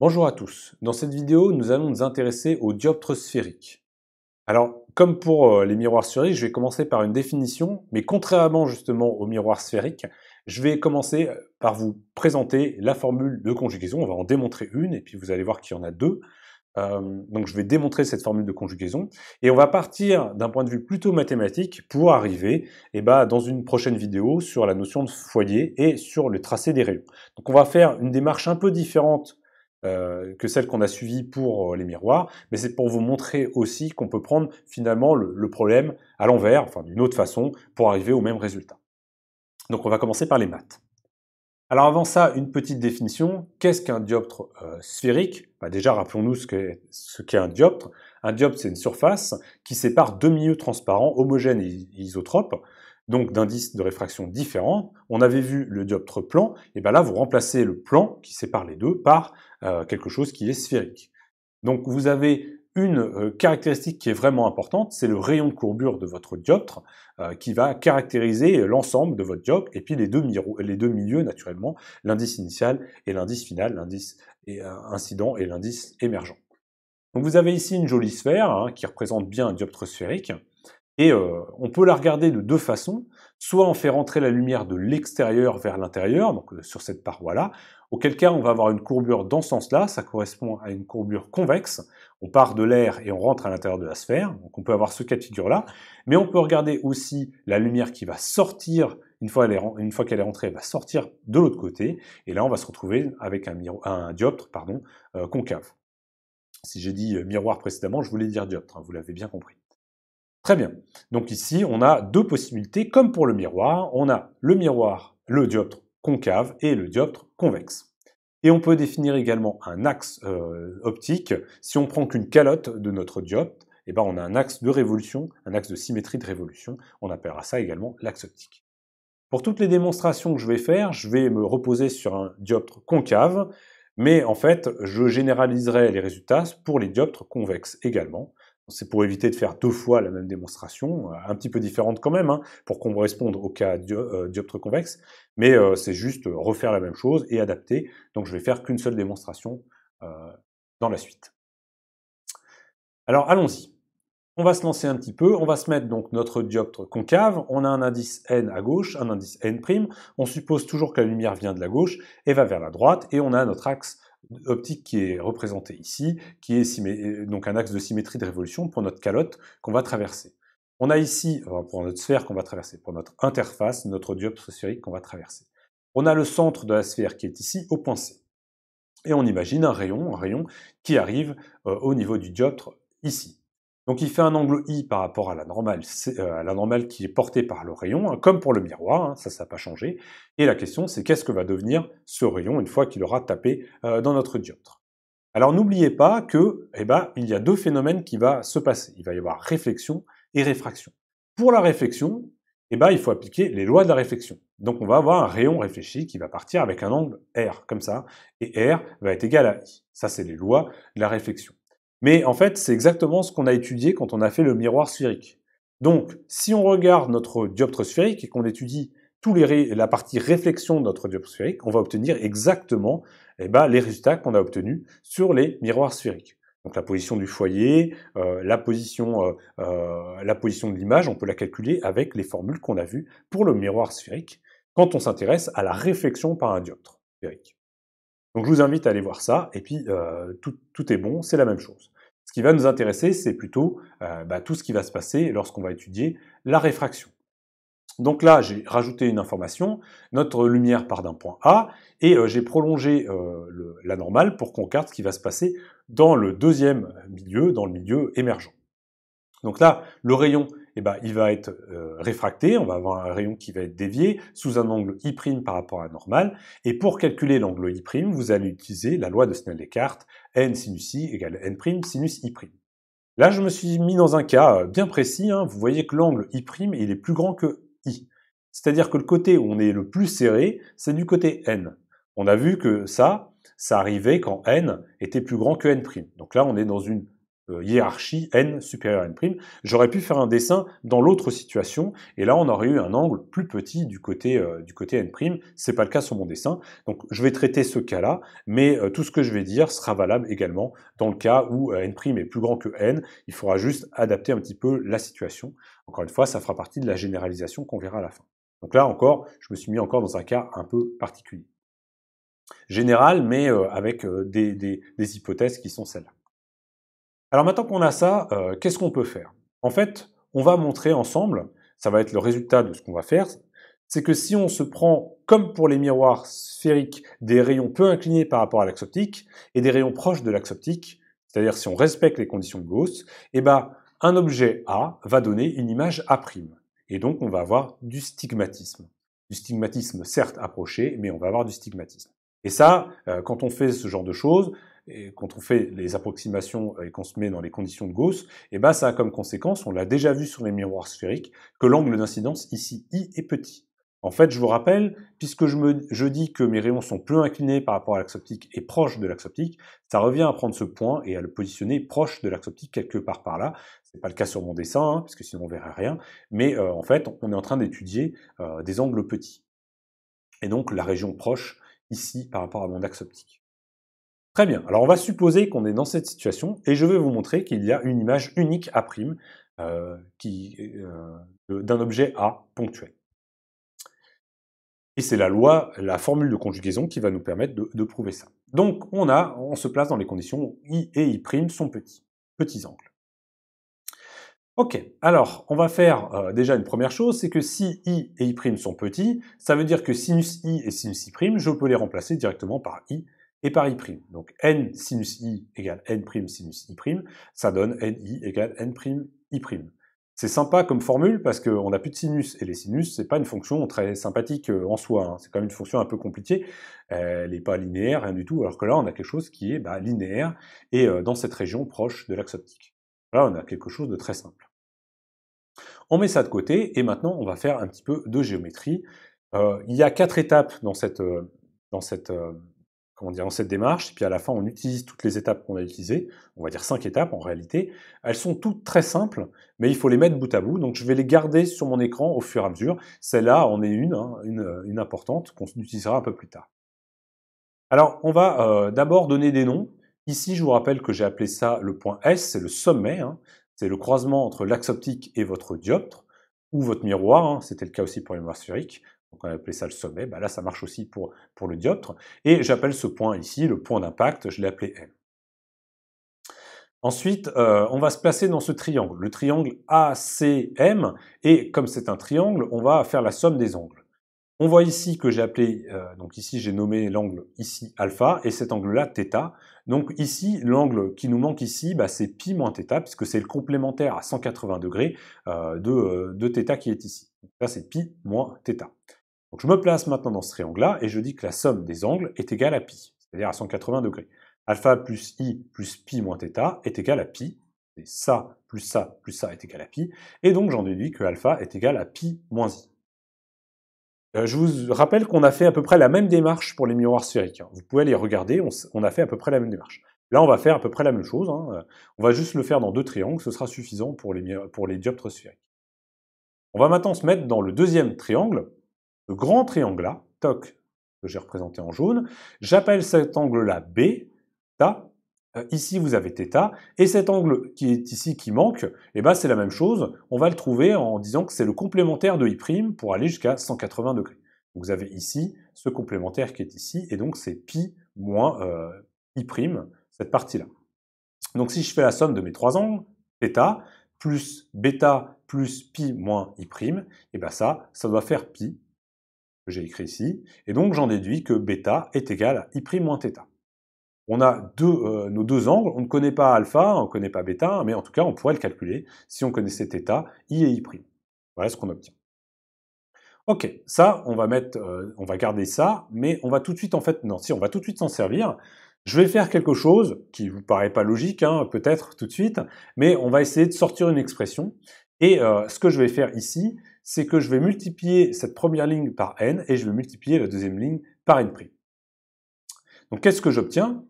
Bonjour à tous. Dans cette vidéo, nous allons nous intéresser aux dioptres sphériques. Alors, comme pour euh, les miroirs sphériques, je vais commencer par une définition, mais contrairement justement aux miroirs sphériques, je vais commencer euh, par vous présenter la formule de conjugaison. On va en démontrer une, et puis vous allez voir qu'il y en a deux. Euh, donc je vais démontrer cette formule de conjugaison, et on va partir d'un point de vue plutôt mathématique pour arriver eh ben, dans une prochaine vidéo sur la notion de foyer et sur le tracé des rayons. Donc on va faire une démarche un peu différente euh, que celle qu'on a suivie pour euh, les miroirs, mais c'est pour vous montrer aussi qu'on peut prendre finalement le, problème à l'envers, enfin d'une autre façon, pour arriver au même résultat. Donc on va commencer par les maths. Alors avant ça, une petite définition. Qu'est-ce qu'un dioptre euh, sphérique bah, Déjà, rappelons-nous ce qu'est un dioptre. Un dioptre, c'est une surface qui sépare deux milieux transparents, homogènes et isotropes, donc d'indices de réfraction différents. On avait vu le dioptre plan, et bien là vous remplacez le plan qui sépare les deux par euh, quelque chose qui est sphérique. Donc vous avez une euh, caractéristique qui est vraiment importante, c'est le rayon de courbure de votre dioptre euh, qui va caractériser l'ensemble de votre dioptre et puis les deux, les deux milieux naturellement, l'indice initial et l'indice final, l'indice incident et l'indice émergent. Donc vous avez ici une jolie sphère hein, qui représente bien un dioptre sphérique. Et euh, on peut la regarder de deux façons, soit on fait rentrer la lumière de l'extérieur vers l'intérieur, donc euh, sur cette paroi-là, auquel cas on va avoir une courbure dans ce sens-là, ça correspond à une courbure convexe, on part de l'air et on rentre à l'intérieur de la sphère, donc on peut avoir ce cas de figure-là, mais on peut regarder aussi la lumière qui va sortir, une fois qu'elle est, rentrée, elle va sortir de l'autre côté, et là on va se retrouver avec un, un dioptre pardon, euh, concave. Si j'ai dit miroir précédemment, je voulais dire dioptre, hein, vous l'avez bien compris. Très bien. Donc ici, on a deux possibilités, comme pour le miroir. On a le miroir, le dioptre concave et le dioptre convexe. Et on peut définir également un axe euh, optique. Si on prend qu'une calotte de notre dioptre, eh ben on a un axe de révolution, un axe de symétrie de révolution. On appellera ça également l'axe optique. Pour toutes les démonstrations que je vais faire, je vais me reposer sur un dioptre concave, mais en fait, je généraliserai les résultats pour les dioptres convexes également. C'est pour éviter de faire deux fois la même démonstration, euh, un petit peu différente quand même, hein, pour qu'on corresponde au cas euh, dioptre convexe, mais euh, c'est juste refaire la même chose et adapter. Donc je vais faire qu'une seule démonstration dans la suite. Alors allons-y. On va se lancer un petit peu, on va se mettre donc notre dioptre concave, on a un indice n à gauche, un indice n', on suppose toujours que la lumière vient de la gauche et va vers la droite, et on a notre axe optique qui est représentée ici, qui est euh, donc un axe de symétrie de révolution pour notre calotte qu'on va traverser. On a ici, pour notre sphère qu'on va traverser, pour notre interface, notre dioptre sphérique qu'on va traverser. On a le centre de la sphère qui est ici au point C. Et on imagine un rayon, un rayon qui arrive euh, au niveau du dioptre ici. Donc il fait un angle I par rapport à la normale, euh, à la normale qui est portée par le rayon, hein, comme pour le miroir, hein, ça ça n'a pas changé. Et la question c'est qu'est-ce que va devenir ce rayon une fois qu'il aura tapé euh, dans notre dioptre. Alors n'oubliez pas que eh ben, il y a deux phénomènes qui vont se passer. Il va y avoir réflexion et réfraction. Pour la réflexion, eh ben, il faut appliquer les lois de la réflexion. Donc on va avoir un rayon réfléchi qui va partir avec un angle R, comme ça, et R va être égal à I. Ça, c'est les lois de la réflexion. Mais en fait, c'est exactement ce qu'on a étudié quand on a fait le miroir sphérique. Donc, si on regarde notre dioptre sphérique et qu'on étudie tous les la partie réflexion de notre dioptre sphérique, on va obtenir exactement eh ben, les résultats qu'on a obtenus sur les miroirs sphériques. Donc la position du foyer, euh, la, position, euh, euh, la position de l'image, on peut la calculer avec les formules qu'on a vues pour le miroir sphérique quand on s'intéresse à la réflexion par un dioptre sphérique. Donc je vous invite à aller voir ça, et puis euh, tout, est bon, c'est la même chose. Ce qui va nous intéresser, c'est plutôt euh, bah, tout ce qui va se passer lorsqu'on va étudier la réfraction. Donc là, j'ai rajouté une information, notre lumière part d'un point A, et euh, j'ai prolongé la normale pour qu'on regarde ce qui va se passer dans le deuxième milieu, dans le milieu émergent. Donc là, le rayon eh ben, il va être euh, réfracté, on va avoir un rayon qui va être dévié sous un angle I' par rapport à normal, et pour calculer l'angle I', vous allez utiliser la loi de Snell-Descartes, n sin i égale n' sin i'. Là, je me suis mis dans un cas euh, bien précis, hein. vous voyez que l'angle I' il est plus grand que i. C'est-à-dire que le côté où on est le plus serré, c'est du côté n. On a vu que ça, ça arrivait quand n était plus grand que n'. Donc là, on est dans une euh, hiérarchie n supérieure à n prime. J'aurais pu faire un dessin dans l'autre situation, et là on aurait eu un angle plus petit du côté euh, du côté n prime. C'est pas le cas sur mon dessin, donc je vais traiter ce cas-là, mais euh, tout ce que je vais dire sera valable également dans le cas où n prime est plus grand que n. Il faudra juste adapter un petit peu la situation. Encore une fois, ça fera partie de la généralisation qu'on verra à la fin. Donc là encore, je me suis mis encore dans un cas un peu particulier. Général, mais avec des, des, des hypothèses qui sont celles-là. Alors maintenant qu'on a ça, euh, qu'est-ce qu'on peut faire En fait, on va montrer ensemble, ça va être le résultat de ce qu'on va faire, c'est que si on se prend, comme pour les miroirs sphériques, des rayons peu inclinés par rapport à l'axe optique et des rayons proches de l'axe optique, c'est-à-dire si on respecte les conditions de Gauss, eh ben, un objet A va donner une image A'. Et donc on va avoir du stigmatisme. Du stigmatisme certes approché, mais on va avoir du stigmatisme. Et ça, euh, quand on fait ce genre de choses, quand on fait les approximations et qu'on se met dans les conditions de Gauss, et eh ben ça a comme conséquence, on l'a déjà vu sur les miroirs sphériques, que l'angle d'incidence ici i est petit. En fait, je vous rappelle, puisque je, me, je dis que mes rayons sont plus inclinés par rapport à l'axe optique et proche de l'axe optique, ça revient à prendre ce point et à le positionner proche de l'axe optique quelque part par là. Ce n'est pas le cas sur mon dessin, hein, parce que sinon on verrait rien, mais euh, en fait, on est en train d'étudier euh, des angles petits. Et donc la région proche ici par rapport à mon axe optique. Très bien, alors on va supposer qu'on est dans cette situation et je vais vous montrer qu'il y a une image unique A' prime euh, euh, euh, d'un objet A ponctuel. Et c'est la loi, la formule de conjugaison qui va nous permettre de, prouver ça. Donc on, a, on se place dans les conditions où I et I' sont petits, petits angles. Ok, alors on va faire déjà une première chose, c'est que si I et I' sont petits, ça veut dire que sinus I et sinus I', je peux les remplacer directement par I et par i'. Donc n sinus i égale n' sinus i', ça donne ni égale n' i'. C'est sympa comme formule parce qu'on n'a plus de sinus et les sinus, c'est pas une fonction très sympathique euh, en soi. Hein. C'est quand même une fonction un peu compliquée. Euh, elle n'est pas linéaire, rien du tout. Alors que là, on a quelque chose qui est bah, linéaire et euh, dans cette région proche de l'axe optique. Là, on a quelque chose de très simple. On met ça de côté et maintenant, on va faire un petit peu de géométrie. il y a quatre étapes dans cette, dans cette on dire, en cette démarche, et puis à la fin, on utilise toutes les étapes qu'on a utilisées, on va dire cinq étapes en réalité. Elles sont toutes très simples, mais il faut les mettre bout à bout, donc je vais les garder sur mon écran au fur et à mesure. Celle-là en est une, hein, une, importante, qu'on utilisera un peu plus tard. Alors, on va euh, d'abord donner des noms. Ici, je vous rappelle que j'ai appelé ça le point S, c'est le sommet, hein. c'est le croisement entre l'axe optique et votre dioptre, ou votre miroir, hein. c'était le cas aussi pour les miroirs sphériques donc on appeler ça le sommet, bah, là ça marche aussi pour, le dioptre, et j'appelle ce point ici le point d'impact, je l'ai appelé M. Ensuite, euh, on va se placer dans ce triangle, le triangle ACM, et comme c'est un triangle, on va faire la somme des angles. On voit ici que j'ai appelé, euh, donc ici j'ai nommé l'angle ici alpha et cet angle-là θ. Donc ici, l'angle qui nous manque ici, bah, c'est pi moins θ, puisque c'est le complémentaire à 180 degrés euh, de, de θ qui est ici. Donc là, c'est pi moins θ. Donc je me place maintenant dans ce triangle-là et je dis que la somme des angles est égale à pi, c'est-à-dire à 180 degrés. Alpha plus i plus pi moins θ est égal à pi, et ça plus ça plus ça est égal à π, et donc j'en déduis que alpha est égal à pi moins i. Euh, je vous rappelle qu'on a fait à peu près la même démarche pour les miroirs sphériques. Hein. Vous pouvez les regarder, on, a fait à peu près la même démarche. Là, on va faire à peu près la même chose. Hein. Euh, on va juste le faire dans deux triangles, ce sera suffisant pour les, pour les dioptres sphériques. On va maintenant se mettre dans le deuxième triangle, grand triangle là, toc, que j'ai représenté en jaune, j'appelle cet angle-là B, ta, euh, Ici, vous avez θ, et cet angle qui est ici qui manque, eh ben, c'est la même chose. On va le trouver en disant que c'est le complémentaire de I' pour aller jusqu'à 180 degrés. vous avez ici ce complémentaire qui est ici, et donc c'est pi moins euh, I', cette partie-là. Donc si je fais la somme de mes trois angles, θ plus bêta plus pi moins I', et eh ben ça, ça doit faire pi j'ai écrit ici, et donc j'en déduis que bêta est égal à i' moins θ. On a deux, euh, nos deux angles, on ne connaît pas alpha, on ne connaît pas bêta, mais en tout cas on pourrait le calculer si on connaissait θ, i et i'. Voilà ce qu'on obtient. Ok, ça on va mettre, euh, on va garder ça, mais on va tout de suite en fait, non, si on va tout de suite s'en servir. Je vais faire quelque chose qui vous paraît pas logique, hein, peut-être tout de suite, mais on va essayer de sortir une expression. Et euh, ce que je vais faire ici, c'est que je vais multiplier cette première ligne par n et je vais multiplier la deuxième ligne par n'. Donc qu'est-ce que j'obtiens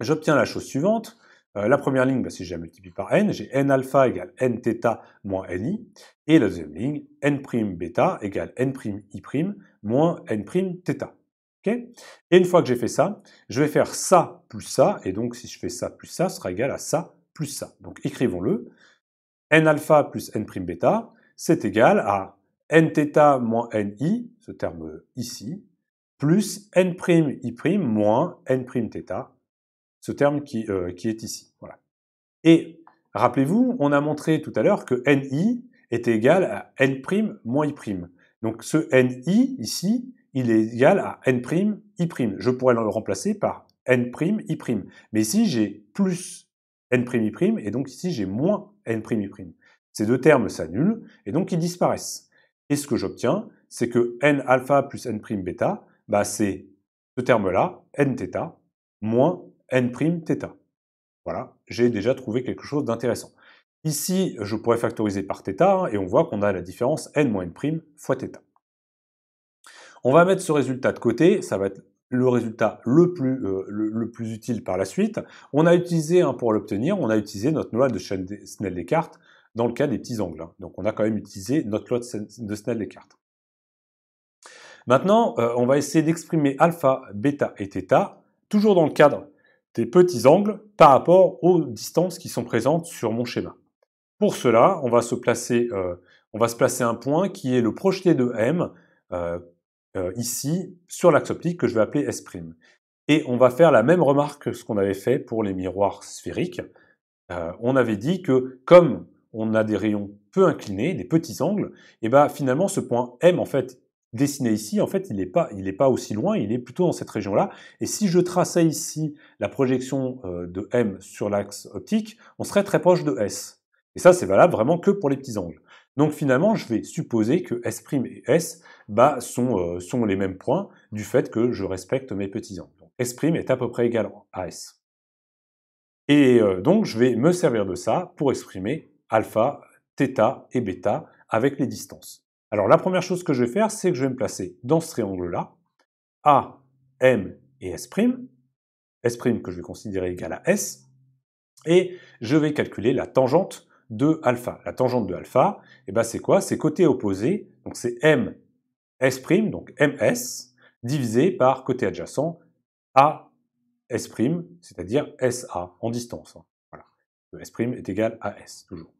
J'obtiens la chose suivante. Euh, la première ligne, bah, si je la multiplie par n, j'ai n alpha égale n theta moins ni. Et la deuxième ligne, n prime bêta égale n prime i prime moins n prime theta. et une fois que j'ai fait ça, je vais faire ça plus ça. Et donc si je fais ça plus ça, ce sera égal à ça plus ça. Donc écrivons-le. n alpha plus n prime bêta c'est égal à nθ moins ni, ce terme ici, plus n'I' moins n'Θ, ce terme euh, qui, est ici. Voilà. Et rappelez-vous, on a montré tout à l'heure que ni est égal à n' moins i'. Donc ce ni ici, il est égal à n' Je pourrais le remplacer par n' Mais ici, j'ai plus n' et donc ici, j'ai moins n' Ces deux termes s'annulent et donc ils disparaissent. Et ce que j'obtiens, c'est que n alpha plus n prime bêta, bah, c'est ce terme-là, n theta, moins n prime theta. Voilà, j'ai déjà trouvé quelque chose d'intéressant. Ici, je pourrais factoriser par θ, hein, et on voit qu'on a la différence n moins n' fois θ. On va mettre ce résultat de côté, ça va être le résultat le plus, euh, utile par la suite. On a utilisé, hein, pour l'obtenir, on a utilisé notre loi de Snell-Descartes, dans le cas des petits angles. Hein. Donc on a quand même utilisé notre loi de snell cartes Maintenant, euh, on va essayer d'exprimer alpha, bêta et θ, toujours dans le cadre des petits angles par rapport aux distances qui sont présentes sur mon schéma. Pour cela, on va se placer, euh, on va se placer un point qui est le projeté de M euh, ici sur l'axe optique que je vais appeler S'. Et on va faire la même remarque que ce qu'on avait fait pour les miroirs sphériques. on avait dit que comme on a des rayons peu inclinés, des petits angles, et eh bah ben, finalement ce point M en fait dessiné ici, en fait, il n'est pas, il pas aussi loin, il est plutôt dans cette région-là. Et si je traçais ici la projection euh, de M sur l'axe optique, on serait très proche de S. Et ça, c'est valable vraiment que pour les petits angles. Donc finalement, je vais supposer que S' et S bah, sont, euh, les mêmes points du fait que je respecte mes petits angles. Donc, S' est à peu près égal à S. Et euh, donc, je vais me servir de ça pour exprimer alpha, Theta et bêta avec les distances. Alors la première chose que je vais faire, c'est que je vais me placer dans ce triangle-là, A, M et S', S' que je vais considérer égal à S, et je vais calculer la tangente de alpha. La tangente de alpha, eh ben, c'est quoi C'est côté opposé, donc c'est M, S', donc MS, divisé par côté adjacent, A, S', c'est-à-dire SA en distance. Hein. Voilà. Le S' est égal à S, toujours.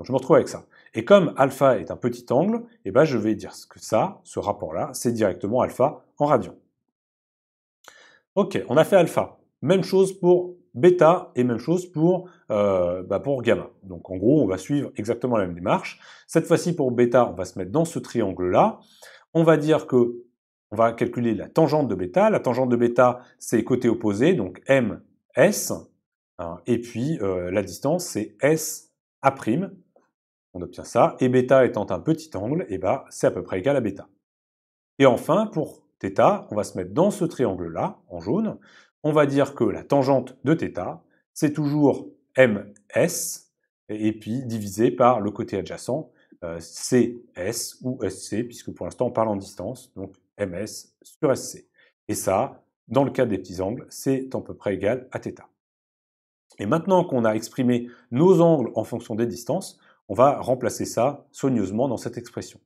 Donc je me retrouve avec ça. Et comme alpha est un petit angle, eh ben je vais dire que ça, ce rapport-là, c'est directement alpha en radian. Ok, on a fait alpha. Même chose pour bêta et même chose euh, bah, pour, gamma. Donc en gros, on va suivre exactement la même démarche. Cette fois-ci, pour bêta, on va se mettre dans ce triangle-là. On va dire que on va calculer la tangente de bêta. La tangente de bêta, c'est côté opposé, donc m, s. Hein, et puis euh, la distance, c'est s prime on obtient ça. Et bêta étant un petit angle, et eh bah ben, c'est à peu près égal à bêta. Et enfin, pour θ, on va se mettre dans ce triangle-là, en jaune. On va dire que la tangente de θ, c'est toujours ms, et puis divisé par le côté adjacent, euh, CS ou SC, puisque pour l'instant on parle en distance, donc ms sur SC. Et ça, dans le cas des petits angles, c'est à peu près égal à θ. Et maintenant qu'on a exprimé nos angles en fonction des distances, on va remplacer ça soigneusement dans cette expression.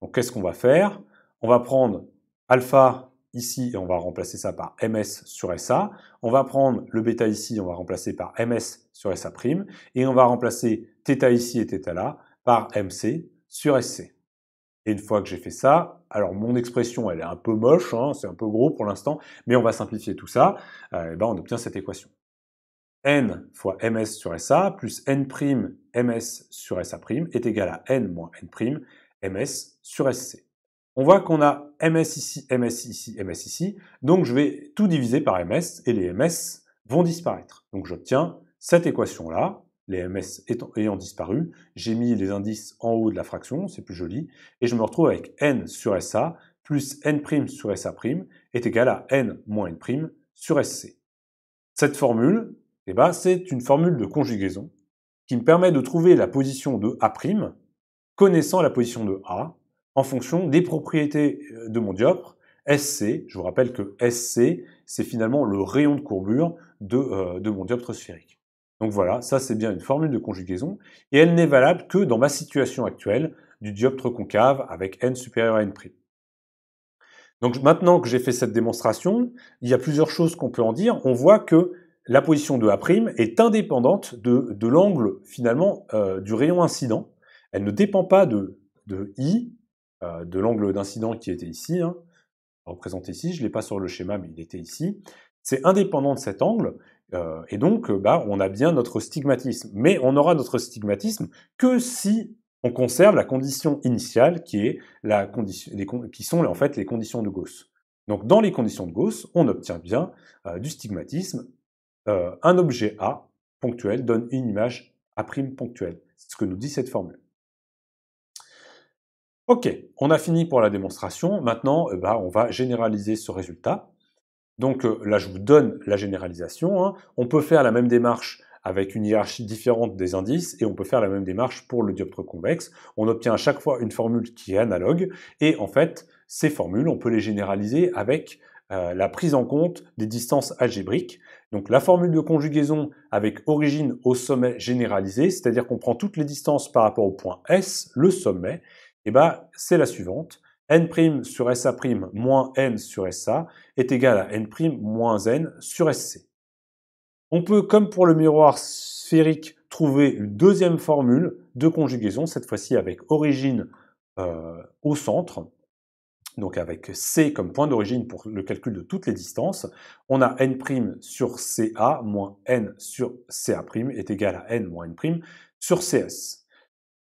Donc qu'est-ce qu'on va faire On va prendre alpha ici et on va remplacer ça par ms sur sa. On va prendre le bêta ici, et on va remplacer par ms sur sa prime et on va remplacer θ ici et θ là par mc sur sc. Et une fois que j'ai fait ça, alors mon expression elle est un peu moche, hein, c'est un peu gros pour l'instant, mais on va simplifier tout ça, euh, et ben on obtient cette équation. n fois ms sur sa plus n' prime ms sur sa' est égal à n moins n', ms sur sc. On voit qu'on a ms ici, ms ici, ms ici, donc je vais tout diviser par ms et les ms vont disparaître. Donc j'obtiens cette équation-là, les ms ayant disparu, j'ai mis les indices en haut de la fraction, c'est plus joli, et je me retrouve avec n sur sa plus n' sur sa' est égal à n moins n' sur sc. Cette formule, eh ben, c'est une formule de conjugaison qui me permet de trouver la position de A', connaissant la position de A, en fonction des propriétés euh, de mon dioptre, SC. Je vous rappelle que SC, c'est finalement le rayon de courbure euh, de, mon dioptre sphérique. Donc voilà, ça c'est bien une formule de conjugaison, et elle n'est valable que dans ma situation actuelle du dioptre concave avec n supérieur à n'. Donc maintenant que j'ai fait cette démonstration, il y a plusieurs choses qu'on peut en dire. On voit que la position de A' est indépendante de, l'angle finalement euh, du rayon incident. Elle ne dépend pas de, I, euh, de l'angle d'incident qui était ici, hein, représenté ici, je ne l'ai pas sur le schéma, mais il était ici. C'est indépendant de cet angle, euh, et donc bah, on a bien notre stigmatisme. Mais on aura notre stigmatisme que si on conserve la condition initiale qui, est la condition, qui sont en fait les conditions de Gauss. Donc dans les conditions de Gauss, on obtient bien du stigmatisme euh, un objet A ponctuel donne une image A' ponctuelle. C'est ce que nous dit cette formule. Ok, on a fini pour la démonstration. Maintenant, euh, bah, on va généraliser ce résultat. Donc euh, là, je vous donne la généralisation. Hein. On peut faire la même démarche avec une hiérarchie différente des indices et on peut faire la même démarche pour le dioptre convexe. On obtient à chaque fois une formule qui est analogue et en fait, ces formules, on peut les généraliser avec euh, la prise en compte des distances algébriques. Donc la formule de conjugaison avec origine au sommet généralisé, c'est-à-dire qu'on prend toutes les distances par rapport au point S, le sommet, et eh ben, c'est la suivante. n' sur SA' moins n sur SA est égal à n' moins n sur SC. On peut, comme pour le miroir sphérique, trouver une deuxième formule de conjugaison, cette fois-ci avec origine euh, au centre, donc avec C comme point d'origine pour le calcul de toutes les distances, on a n' sur CA moins n sur CA' est égal à n moins n' sur CS.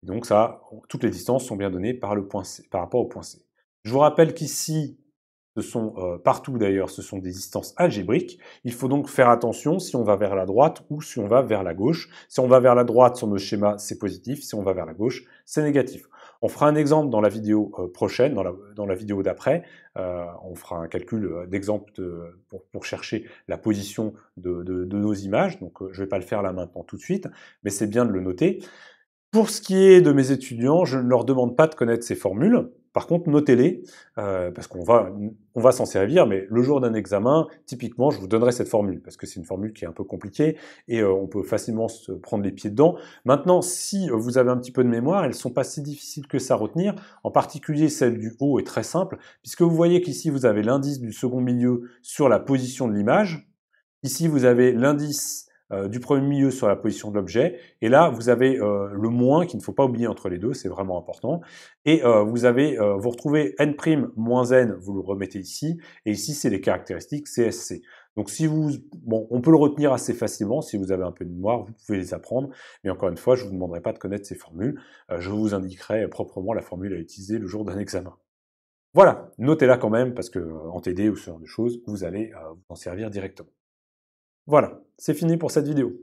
Donc ça, toutes les distances sont bien données par, le point par rapport au point C. Je vous rappelle qu'ici, ce sont euh, partout d'ailleurs, ce sont des distances algébriques. Il faut donc faire attention si on va vers la droite ou si on va vers la gauche. Si on va vers la droite sur nos schémas, c'est positif. Si on va vers la gauche, c'est négatif. On fera un exemple dans la vidéo euh, prochaine, dans la, vidéo d'après. Euh, on fera un calcul euh, d'exemple pour, chercher la position de, de nos images. Donc je ne vais pas le faire là maintenant tout de suite, mais c'est bien de le noter. Pour ce qui est de mes étudiants, je ne leur demande pas de connaître ces formules. Par contre, notez-les, euh, parce qu'on va, on va s'en servir, mais le jour d'un examen, typiquement, je vous donnerai cette formule, parce que c'est une formule qui est un peu compliquée, et euh, on peut facilement se prendre les pieds dedans. Maintenant, si vous avez un petit peu de mémoire, elles ne sont pas si difficiles que ça à retenir, en particulier celle du haut est très simple, puisque vous voyez qu'ici, vous avez l'indice du second milieu sur la position de l'image, ici, vous avez l'indice euh, du premier milieu sur la position de l'objet. Et là, vous avez euh, le moins qu'il ne faut pas oublier entre les deux, c'est vraiment important. Et euh, vous avez, vous retrouvez n' moins n, vous le remettez ici. Et ici, c'est les caractéristiques CSC. Donc si vous, bon, on peut le retenir assez facilement. Si vous avez un peu de mémoire, vous pouvez les apprendre. Mais encore une fois, je ne vous demanderai pas de connaître ces formules. je vous indiquerai proprement la formule à utiliser le jour d'un examen. Voilà, notez-la quand même parce que en TD ou ce genre de choses, vous allez vous en servir directement. Voilà, c'est fini pour cette vidéo.